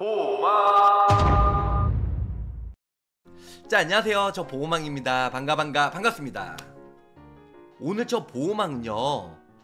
보호망 자 안녕하세요 저 보호망입니다 반가 반가 반갑습니다 오늘 저 보호망은요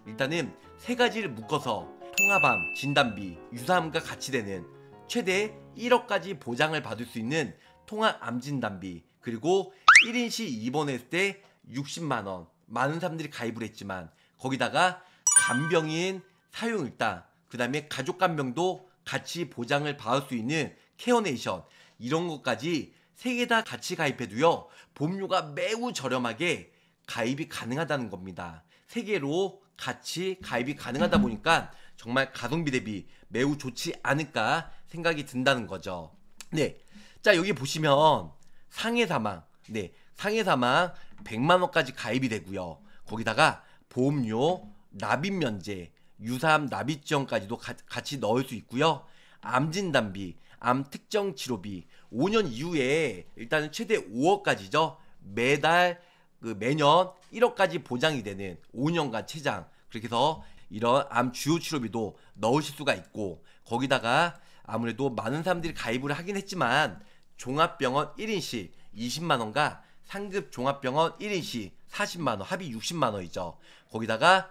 일단은 세 가지를 묶어서 통합암, 진단비, 유사암과 같이 되는 최대 1억까지 보장을 받을 수 있는 통합암 진단비 그리고 1인시 입원했을 때 60만원 많은 사람들이 가입을 했지만 거기다가 간병인 사용일당 그 다음에 가족간병도 같이 보장을 받을 수 있는 케어네이션 이런 것까지 세개다 같이 가입해도요 보험료가 매우 저렴하게 가입이 가능하다는 겁니다. 세 개로 같이 가입이 가능하다 보니까 정말 가성비 대비 매우 좋지 않을까 생각이 든다는 거죠. 네. 자, 여기 보시면 상해 사망. 네. 상해 사망 100만 원까지 가입이 되고요. 거기다가 보험료, 납입 면제, 유사암 나비지원까지도 같이 넣을 수 있고요. 암 진단비, 암 특정 치료비 5년 이후에 일단은 최대 5억까지죠. 매달 그 매년 1억까지 보장이 되는 5년간 체장 그렇게 해서 이런 암 주요 치료비도 넣으실 수가 있고 거기다가 아무래도 많은 사람들이 가입을 하긴 했지만 종합병원 1인실 20만원과 상급 종합병원 1인실 40만원 합이 60만원이죠 거기다가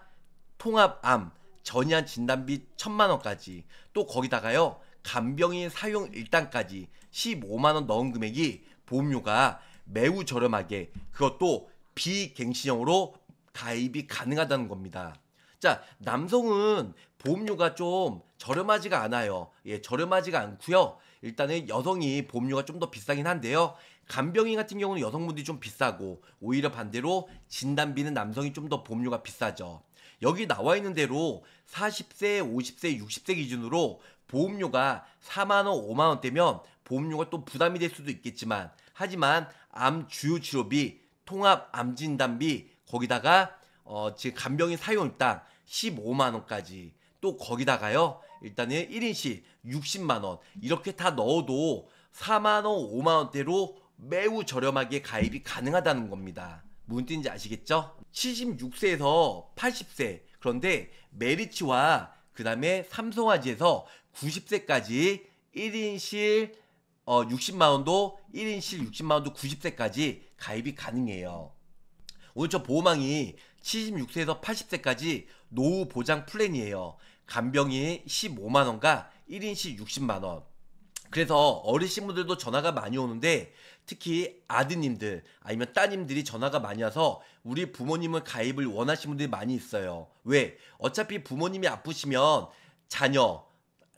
통합암 전이한 진단비 천만 원까지 또 거기다가요 간병인 사용 일당까지 15만 원 넣은 금액이 보험료가 매우 저렴하게 그것도 비갱신형으로 가입이 가능하다는 겁니다. 자, 남성은 보험료가 좀 저렴하지가 않아요. 예, 저렴하지가 않고요. 일단은 여성이 보험료가 좀 더 비싸긴 한데요. 간병인 같은 경우는 여성분들이 좀 비싸고 오히려 반대로 진단비는 남성이 좀 더 보험료가 비싸죠. 여기 나와 있는 대로 40세, 50세, 60세 기준으로 보험료가 4만원, 5만원대면 보험료가 또 부담이 될 수도 있겠지만 하지만 암 주요 치료비, 통합 암 진단비 거기다가 어, 지금 간병인 사용일당 15만원까지 또 거기다가요 일단은 1인시 60만원 이렇게 다 넣어도 4만원, 5만원대로 매우 저렴하게 가입이 가능하다는 겁니다. 뭔슨 뜻인지 아시겠죠? 76세에서 80세 그런데 메리츠와 그 다음에 삼성화지에서 90세까지 1인실 어, 60만원도 1인실 60만원도 90세까지 가입이 가능해요. 오늘 저 보호망이 76세에서 80세까지 노후 보장 플랜이에요. 간병이 15만원과 1인실 60만원. 그래서 어르신 분들도 전화가 많이 오는데 특히 아드님들 아니면 따님들이 전화가 많이 와서 우리 부모님을 가입을 원하시는 분들이 많이 있어요. 왜? 어차피 부모님이 아프시면 자녀,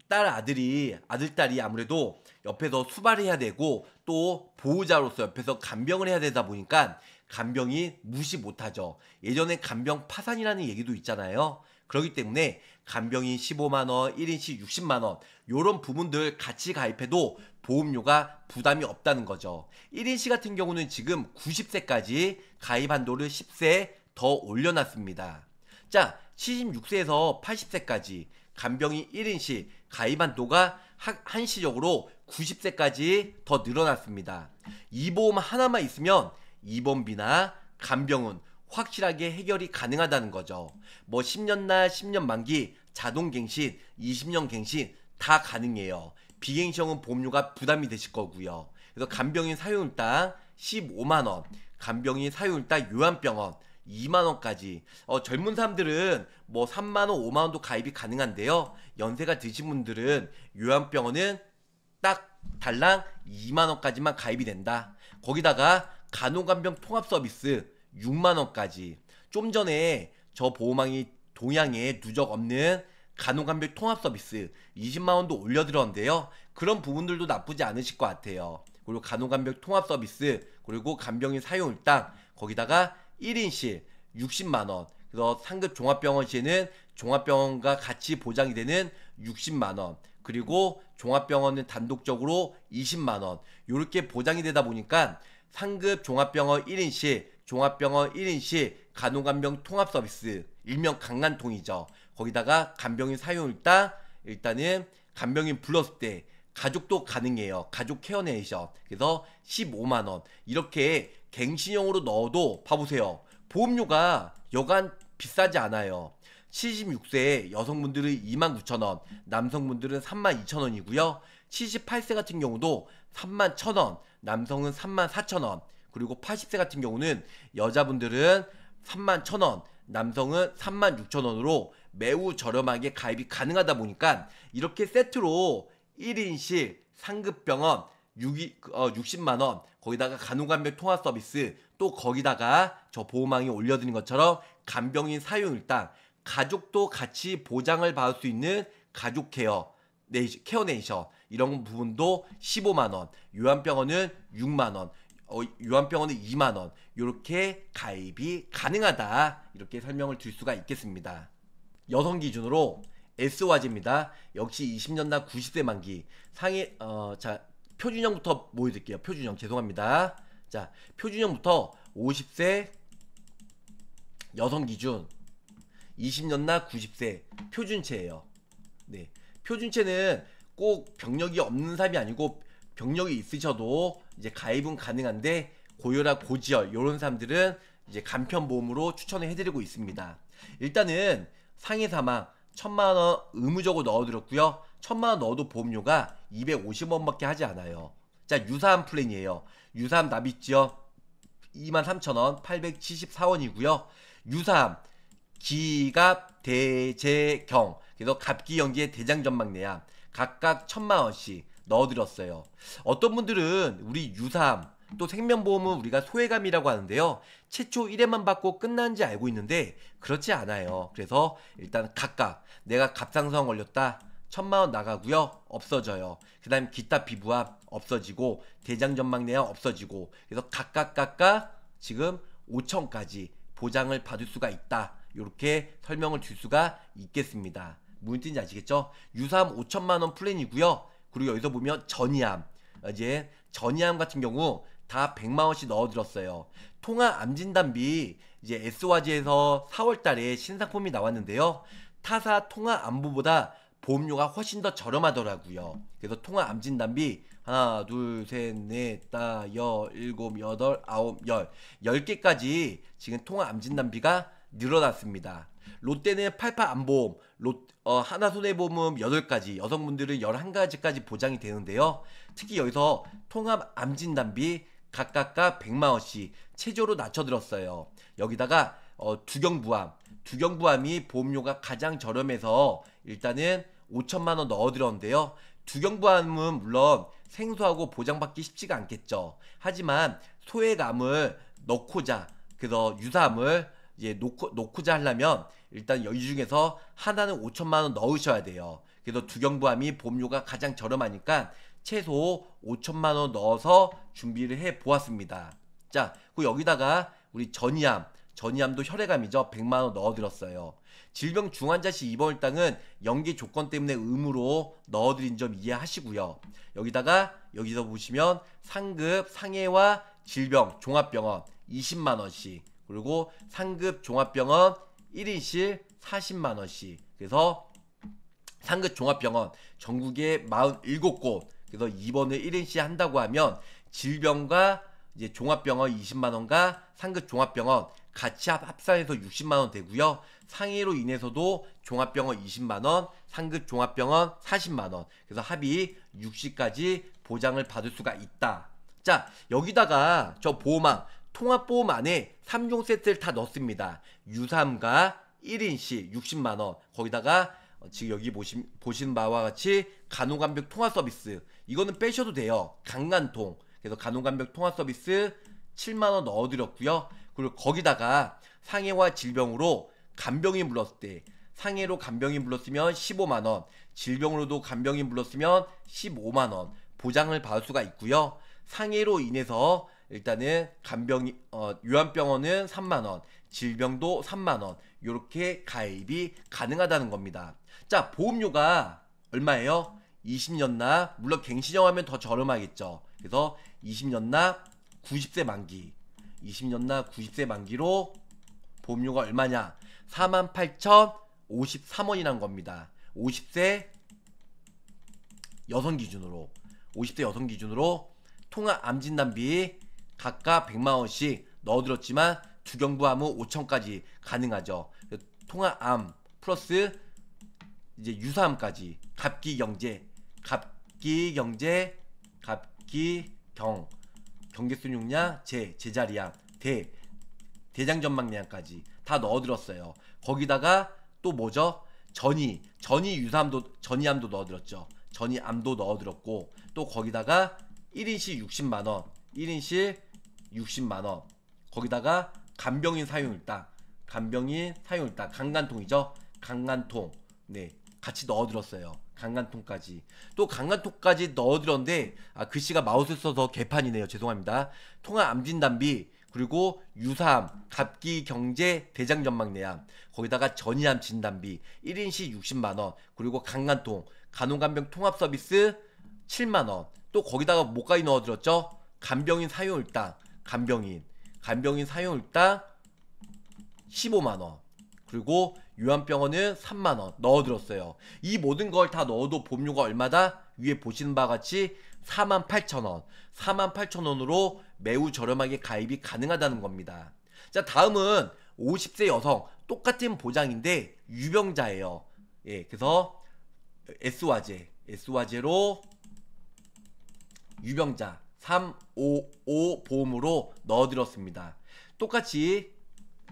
딸 아들이 아들 딸이 아무래도 옆에서 수발해야 되고 또 보호자로서 옆에서 간병을 해야 되다 보니까 간병이 무시 못하죠. 예전에 간병 파산이라는 얘기도 있잖아요. 그렇기 때문에 간병인 15만 원, 1인씩 60만 원 요런 부분들 같이 가입해도 보험료가 부담이 없다는 거죠. 1인씨 같은 경우는 지금 90세까지 가입 한도를 10세 더 올려놨습니다. 자, 76세에서 80세까지 간병인 1인시 가입 한도가 한시적으로 90세까지 더 늘어났습니다. 이 보험 하나만 있으면 입원비나 간병은 확실하게 해결이 가능하다는 거죠. 뭐 10년 날, 10년 만기, 자동 갱신, 20년 갱신 다 가능해요. 비갱신형은 보험료가 부담이 되실 거고요. 그래서 간병인 사용일당 15만원, 간병인 사용일당 요한병원 2만원까지 어, 젊은 사람들은 뭐 3만원, 5만원도 가입이 가능한데요. 연세가 드신 분들은 요한병원은딱 달랑 2만원까지만 가입이 된다. 거기다가 간호간병 통합 서비스 6만 원까지. 좀 전에 저 보호망이 동양에 누적 없는 간호간별 통합 서비스 20만 원도 올려드렸는데요. 그런 부분들도 나쁘지 않으실 것 같아요. 그리고 간호간별 통합 서비스 그리고 간병인 사용 일당 거기다가 1인실 60만 원. 그래서 상급 종합병원 시에는 종합병원과 같이 보장이 되는 60만 원. 그리고 종합병원은 단독적으로 20만 원. 이렇게 보장이 되다 보니까 상급 종합병원 1인실 종합병원 1인시 간호간병 통합서비스 일명 강간통이죠. 거기다가 간병인 사용일 때 일단은 간병인 불렀을 때 가족도 가능해요. 가족 케어네이션. 그래서 15만원. 이렇게 갱신형으로 넣어도 봐보세요. 보험료가 여간 비싸지 않아요. 76세 여성분들은 29,000원, 남성분들은 32,000원이고요. 78세 같은 경우도 31,000원, 남성은 34,000원. 그리고 80세 같은 경우는 여자분들은 3 1 0 0 0원 남성은 3 6 0 0 0원으로 매우 저렴하게 가입이 가능하다 보니까 이렇게 세트로 1인실 상급병원 6, 어, 60만원 거기다가 간호간병 통화 서비스 또 거기다가 저 보호망이 올려드린 것처럼 간병인 사용일당 가족도 같이 보장을 받을 수 있는 가족 케어 네이션, 케어 네이션 이런 부분도 15만 원, 요한병원은 6만 원, 어, 요한병원은 2만 원 이렇게 가입이 가능하다 이렇게 설명을 드릴 수가 있겠습니다. 여성 기준으로 S화제입니다. 역시 20년나 90세 만기 상해 어, 자 표준형부터 보여드릴게요. 표준형 죄송합니다. 자 표준형부터 50세 여성 기준 20년나 90세 표준체예요. 네 표준체는 꼭 병력이 없는 사람이 아니고 병력이 있으셔도 이제 가입은 가능한데 고혈압 고지혈 이런 사람들은 이제 간편보험으로 추천을 해드리고 있습니다. 일단은 상해 사망 1 천만원 의무적으로 넣어드렸고요. 1 천만원 넣어도 보험료가 250원밖에 하지 않아요. 자 유사한 플랜이에요. 유사한 나비지역 23,000원 874원이고요. 유사한 기갑 대재경 그래서 갑기 연기의 대장전망내야 각각 1 천만원씩 넣어드렸어요. 어떤 분들은 우리 유삼, 또 생명보험은 우리가 소외감이라고 하는데요. 최초 1회만 받고 끝난지 알고 있는데 그렇지 않아요. 그래서 일단 각각 내가 갑상선 걸렸다. 천만원 나가고요. 없어져요. 그 다음 기타 피부암 없어지고 대장전망내염 없어지고 그래서 각각 각각 지금 5천까지 보장을 받을 수가 있다. 이렇게 설명을 줄 수가 있겠습니다. 무슨 뜻인지 아시겠죠? 유사함 5천만원 플랜이고요. 그리고 여기서 보면 전이암 이제 전이암 같은 경우 다 100만 원씩 넣어들었어요 통화 암 진단비 이제 S화재에서 4월달에 신상품이 나왔는데요. 타사 통화 암보보다 보험료가 훨씬 더 저렴하더라고요. 그래서 통화 암 진단비 하나 둘셋넷다여 일곱 여덟 아홉 열열 개까지 지금 통화 암 진단비가 늘어났습니다. 롯데는 8 8 안보험, 어, 하나손해보험 8가지, 여성분들은 11가지까지 보장이 되는데요. 특히 여기서 통합 암진단비 각각각 100만원씩 최저로 낮춰들었어요. 여기다가 어, 두경부암, 두경부암이 보험료가 가장 저렴해서 일단은 5천만원 넣어들었는데요. 두경부암은 물론 생소하고 보장받기 쉽지가 않겠죠. 하지만 소액암을 넣고자 그래서 유사암을 이제 놓고, 놓고자 하려면 일단 여기 중에서 하나는 5천만 원 넣으셔야 돼요. 그래서 두경부암이 보험료가 가장 저렴하니까 최소 5천만 원 넣어서 준비를 해 보았습니다. 자, 그 여기다가 우리 전이암, 전이암도 혈액암이죠. 100만 원 넣어드렸어요. 질병 중환자실 입원을 땅은 연기 조건 때문에 의무로 넣어드린 점 이해하시고요. 여기다가 여기서 보시면 상급 상해와 질병 종합병원 20만 원씩 그리고 상급 종합병원 1인실 40만원씩 그래서 상급 종합병원 전국에 47곳 그래서 입원을 1인실 한다고 하면 질병과 이제 종합병원 20만원과 상급 종합병원 같이 합산해서 60만원 되고요. 상해로 인해서도 종합병원 20만원, 상급 종합병원 40만원. 그래서 합이 60까지 보장을 받을 수가 있다. 자, 여기다가 저 보호망, 통합보험 안에 3종 세트를 다 넣습니다. 유삼가 1인시 60만원 거기다가 어, 지금 여기 보신, 보신 바와 같이 간호간병 통화 서비스 이거는 빼셔도 돼요. 강간통 그래서 간호간병 통화 서비스 7만원 넣어드렸고요. 그리고 거기다가 상해와 질병으로 간병이 물었을 때 상해로 간병이 불렀으면 15만원 질병으로도 간병이 불렀으면 15만원 보장을 받을 수가 있고요. 상해로 인해서 일단은 간병이 어, 요한병원은 3만 원, 질병도 3만 원 이렇게 가입이 가능하다는 겁니다. 자 보험료가 얼마예요? 20년납 물론 갱신형하면 더 저렴하겠죠. 그래서 20년납 90세 만기 20년납 90세 만기로 보험료가 얼마냐 48,053원이란 겁니다. 50세 여성 기준으로 50대 여성 기준으로 통합 암진단비 각각 100만 원씩 넣어들었지만 주경부 암은 5천까지 가능하죠. 통화암 플러스 이제 유사암까지 갑기 경제 갑기 경제 갑기 경 경계순 용량 제 제자리암 대 대장 전망량까지 다 넣어들었어요. 거기다가 또 뭐죠? 전이 전이 유사암도 전이암도 넣어들었죠. 전이암도 넣어들었고 또 거기다가 1인시 60만 원, 1인시 60만 원. 거기다가 간병인 사용일 당 간병인 사용일 당 강간통이죠. 강간통. 네. 같이 넣어들었어요. 강간통까지. 또 강간통까지 넣어들었는데 아, 글씨가 마우스 써서 개판이네요. 죄송합니다. 통합 암진단비 그리고 유사암, 갑기 경제 대장 전망내암, 거기다가 전이암 진단비 1인시 60만 원, 그리고 강간통, 간호간병 통합 서비스 7만 원. 또 거기다가 목까지 넣어들었죠. 간병인 사용일당 간병인 간병인 사용일당 15만원 그리고 요한병원은 3만원 넣어들었어요 이 모든 걸 다 넣어도 보험료가 얼마다? 위에 보시는 바와 같이 48,000원 48,000원으로 매우 저렴하게 가입이 가능하다는 겁니다 자 다음은 50세 여성 똑같은 보장인데 유병자예요 예 그래서 S화재 s 화제로 유병자 355 보험으로 넣어드렸습니다. 똑같이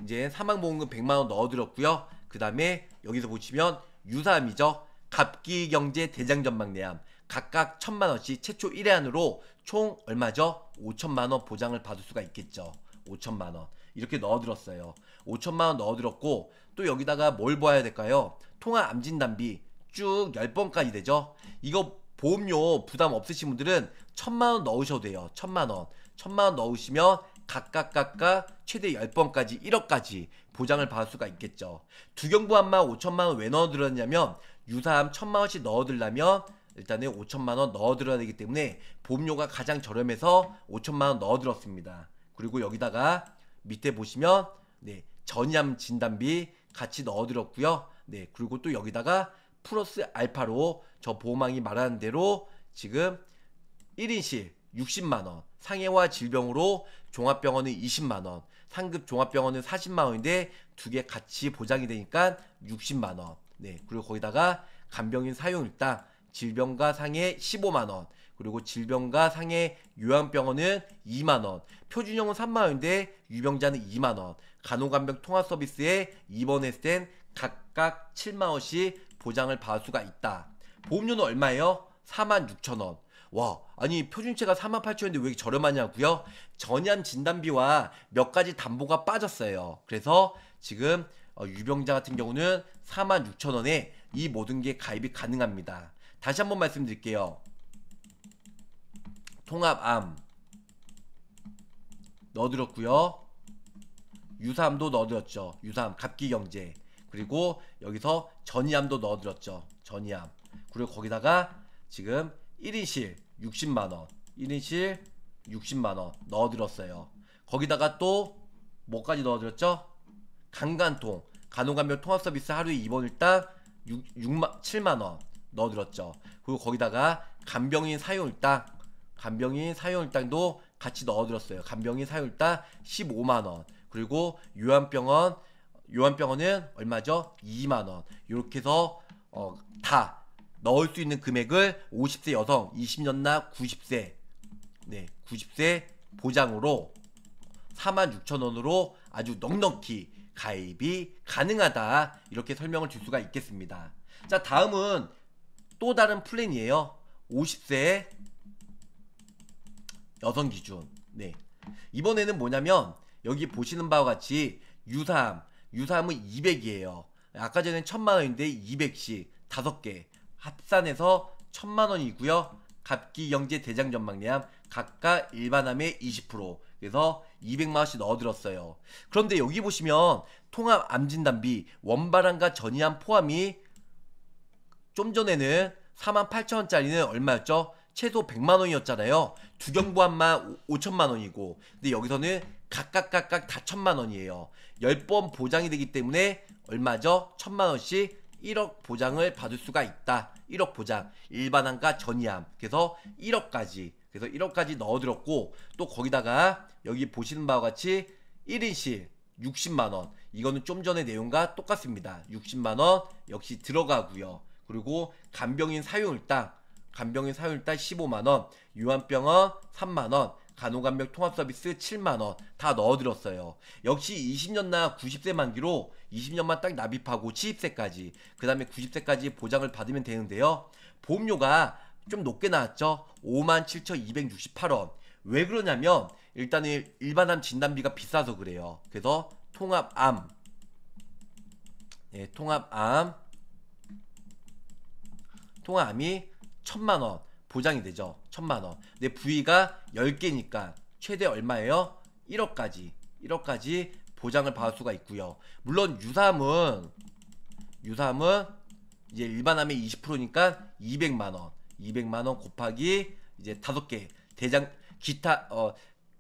이제 사망보험금 100만원 넣어드렸고요. 그 다음에 여기서 보시면 유사함이죠. 갑기경제 대장전망내암 각각 1 천만원씩 최초 1회 안으로 총 얼마죠? 5천만원 보장을 받을 수가 있겠죠. 5천만원 이렇게 넣어들었어요. 5천만원 넣어들었고 또 여기다가 뭘보아야 될까요? 통화 암진단비 쭉 10번까지 되죠. 이거 보험료 부담 없으신 분들은 천만원 넣으셔도 돼요. 천만원. 천만원 넣으시면 각각 각각 최대 10번까지 1억까지 보장을 받을 수가 있겠죠. 두경부 한마 5천만원 왜 넣어들었냐면 유사함 천만원씩 넣어들려면 일단은 5천만원 넣어드려야 되기 때문에 보험료가 가장 저렴해서 5천만원 넣어들었습니다. 그리고 여기다가 밑에 보시면 네 전염 진단비 같이 넣어들었고요. 네 그리고 또 여기다가 플러스 알파로 저 보호망이 말하는 대로 지금 1인실 60만원 상해와 질병으로 종합병원은 20만원 상급 종합병원은 40만원인데 두 개 같이 보장이 되니까 60만원 네 그리고 거기다가 간병인 사용일당 질병과 상해 15만원 그리고 질병과 상해 요양병원은 2만원 표준형은 3만원인데 유병자는 2만원 간호간병 통합서비스에 입원했을 땐 각각 7만원씩 보장을 받을 수가 있다. 보험료는 얼마예요? 46,000원. 와, 아니 표준체가 48,000원인데 왜 이렇게 저렴하냐고요? 전염 진단비와 몇 가지 담보가 빠졌어요. 그래서 지금 어, 유병자 같은 경우는 46,000원에 이 모든 게 가입이 가능합니다. 다시 한번 말씀드릴게요. 통합암 넣어드렸고요. 유사암도 넣어드렸죠. 유사암 갑기경제 그리고 여기서 전이암도 넣어드렸죠. 전이암 그리고 거기다가 지금 1인실 60만원, 1인실 60만원 넣어드렸어요. 거기다가 또 뭐까지 넣어드렸죠? 강간통, 간호간별 통합서비스 하루에 2번 일당 6, 6만, 7만원 넣어드렸죠. 그리고 거기다가 간병인 사용일당, 간병인 사용일당도 같이 넣어드렸어요. 간병인 사용일당 15만원, 그리고 요양병원 요한병원은 얼마죠? 2만원. 이렇게 해서 어, 다 넣을 수 있는 금액을 50세 여성, 20년나 90세, 네, 90세 보장으로 46,000원으로 아주 넉넉히 가입이 가능하다. 이렇게 설명을 줄 수가 있겠습니다. 자, 다음은 또 다른 플랜이에요. 50세 여성 기준. 네. 이번에는 뭐냐면 여기 보시는 바와 같이 유사함 유사함은 200이에요. 아까 전에 1000만 원인데 200씩 5개 합산해서 1000만 원이고요. 갑기 영재 대장 전망리함 각각 일반함의 20% 그래서 200만 원씩 넣어들었어요. 그런데 여기 보시면 통합 암진단비 원바람과 전이함 포함이 좀 전에는 48,000원짜리는 얼마였죠? 최소 100만 원이었잖아요. 두경부안만 5천만 원이고 근데 여기서는 각각 각각 다 천만 원이에요. 10번 보장이 되기 때문에 얼마죠? 천만 원씩 1억 보장을 받을 수가 있다. 1억 보장. 일반 한가 전이함. 그래서 1억까지. 그래서 1억까지 넣어드렸고 또 거기다가 여기 보시는 바와 같이 1인실 60만원. 이거는 좀전에 내용과 똑같습니다. 60만원 역시 들어가고요. 그리고 간병인 사용일당 간병인 사용일당 15만원, 유한병원 3만원, 간호간병 통합서비스 7만원 다 넣어드렸어요. 역시 20년나 90세 만기로 20년만 딱 납입하고 70세까지 그 다음에 90세까지 보장을 받으면 되는데요. 보험료가 좀 높게 나왔죠. 57,268원. 왜 그러냐면 일단은 일반암 진단비가 비싸서 그래요. 그래서 통합암 예, 통합암 통합암이 1 천만원 보장이 되죠. 천만 원. 근 부위가 10개니까 최대 얼마예요? 1억까지. 1억까지 보장을 받을 수가 있고요. 물론 유사함은 유사은 이제 일반함의 20%니까 200만 원. 200만 원 곱하기 이제 5개 대장 기타 어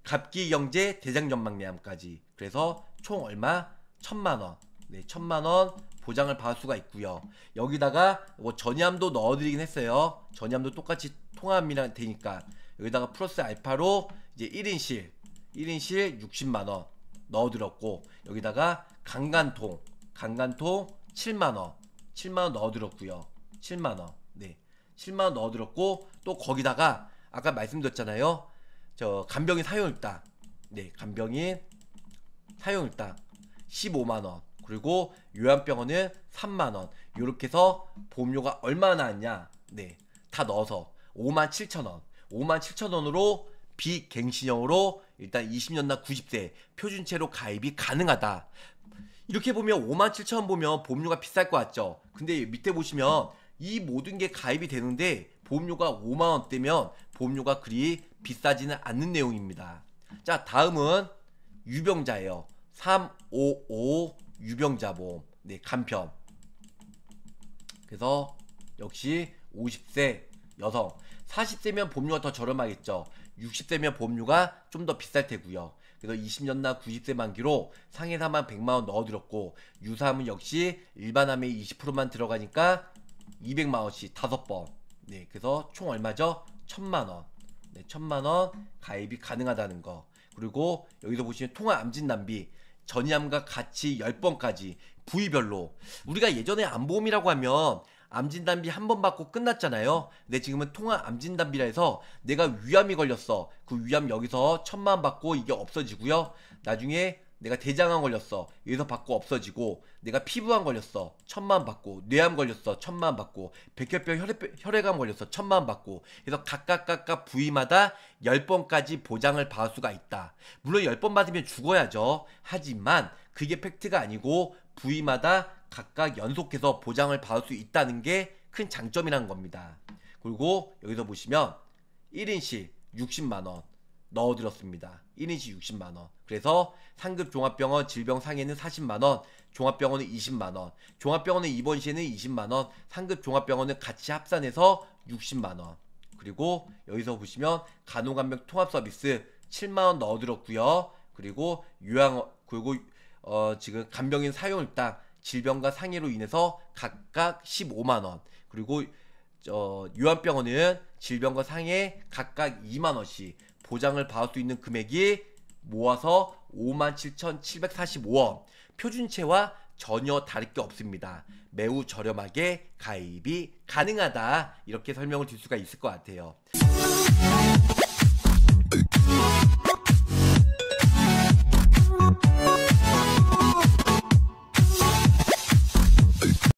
갑기 영재 대장 전망내함까지 그래서 총 얼마? 천만 원. 네, 천만 원 보장을 받을 수가 있고요. 여기다가 뭐 전함도 넣어드리긴 했어요. 전함도 똑같이 통합이랑 되니까 여기다가 플러스 알파로 이제 1인실 1인실 60만원 넣어들었고 여기다가 강간통 강간통 7만원 7만원 넣어들었고요 7만원 네 7만원 넣어들었고 또 거기다가 아까 말씀드렸잖아요 저 간병인 사용일당 네 간병인 사용일당 15만원 그리고 요양병원은 3만원 이렇게 해서 보험료가 얼마나 나왔냐 네다 넣어서 5만 7천원 5만 7천원으로 비갱신형으로 일단 20년 나 90세 표준체로 가입이 가능하다 이렇게 보면 5만 7천원 보면 보험료가 비쌀 것 같죠 근데 밑에 보시면 이 모든 게 가입이 되는데 보험료가 5만원대면 보험료가 그리 비싸지는 않는 내용입니다 자 다음은 유병자예요 355 유병자 보험, 네, 간편. 그래서 역시 50세 여성. 40세면 보험료가 더 저렴하겠죠. 60세면 보험료가 좀 더 비쌀 테고요. 그래서 20년나 90세 만기로 상해사만 100만원 넣어드렸고 유사함은 역시 일반함에 20%만 들어가니까 200만원씩 5번. 네, 그래서 총 얼마죠? 1000만원. 네, 1000만원 가입이 가능하다는 거. 그리고 여기서 보시면 통화 암진 낭비. 전이암과 같이 10번까지 부위별로 우리가 예전에 암보험이라고 하면 암진단비 한 번 받고 끝났잖아요. 근데 지금은 통화 암진단비라 해서 내가 위암이 걸렸어. 그 위암 여기서 천만 받고 이게 없어지고요. 나중에 내가 대장암 걸렸어. 여기서 받고 없어지고 내가 피부암 걸렸어. 천만 받고 뇌암 걸렸어. 천만 받고 백혈병 혈액, 암 걸렸어. 천만 받고 그래서 각각 각각 부위마다 10번까지 보장을 받을 수가 있다. 물론 10번 받으면 죽어야죠. 하지만 그게 팩트가 아니고 부위마다 각각 연속해서 보장을 받을 수 있다는 게 큰장점이라는 겁니다. 그리고 여기서 보시면 1인시 60만원 넣어드렸습니다. 1인시 60만원 그래서 상급 종합병원 질병 상해는 40만원, 종합병원은 20만원, 종합병원의 입원 시에는 20만원, 상급 종합병원은 같이 합산해서 60만원. 그리고 여기서 보시면 간호간병 통합 서비스 7만원 넣어드렸고요. 그리고 요양 그리고 어, 지금 간병인 사용일당 질병과 상해로 인해서 각각 15만원 그리고 어, 요양병원은 질병과 상해 각각 2만원씩 보장을 받을 수 있는 금액이 모아서 57,745원. 표준체와 전혀 다를 게 없습니다. 매우 저렴하게 가입이 가능하다. 이렇게 설명을 드릴 수가 있을 것 같아요.